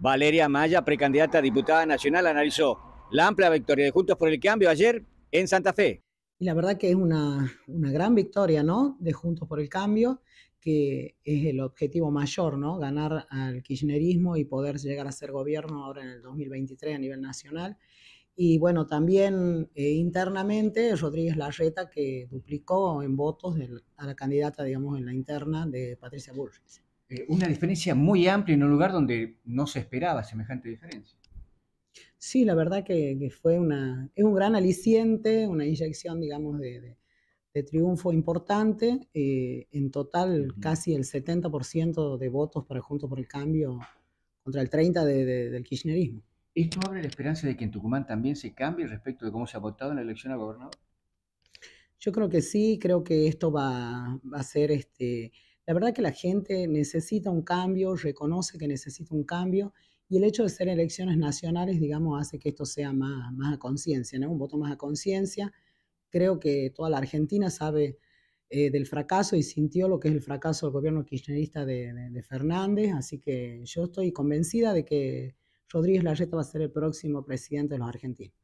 Valeria Maya, precandidata a diputada nacional, analizó la amplia victoria de Juntos por el Cambio ayer en Santa Fe. Y la verdad que es una, una gran victoria, ¿no? De Juntos por el Cambio, que es el objetivo mayor, ¿no? Ganar al kirchnerismo y poder llegar a ser gobierno ahora en el 2023 a nivel nacional. Y bueno, también eh, internamente Rodríguez Larreta, que duplicó en votos a la candidata, digamos, en la interna de Patricia Bullrich. Eh, una diferencia muy amplia en un lugar donde no se esperaba semejante diferencia. Sí, la verdad que, fue una, es un gran aliciente, una inyección, digamos, de, triunfo importante. Eh, en total, casi el 70% de votos para Juntos por el Cambio contra el 30% del kirchnerismo. ¿Esto abre la esperanza de que en Tucumán también se cambie respecto de cómo se ha votado en la elección a gobernador? Yo creo que sí, creo que esto va, va a ser este, la verdad que la gente necesita un cambio, reconoce que necesita un cambio y el hecho de ser elecciones nacionales, digamos, hace que esto sea más, más a conciencia, ¿no? Un voto más a conciencia. Creo que toda la Argentina sabe eh, del fracaso y sintió lo que es el fracaso del gobierno kirchnerista de, de, Fernández, así que yo estoy convencida de que Rodríguez Larreta va a ser el próximo presidente de los argentinos.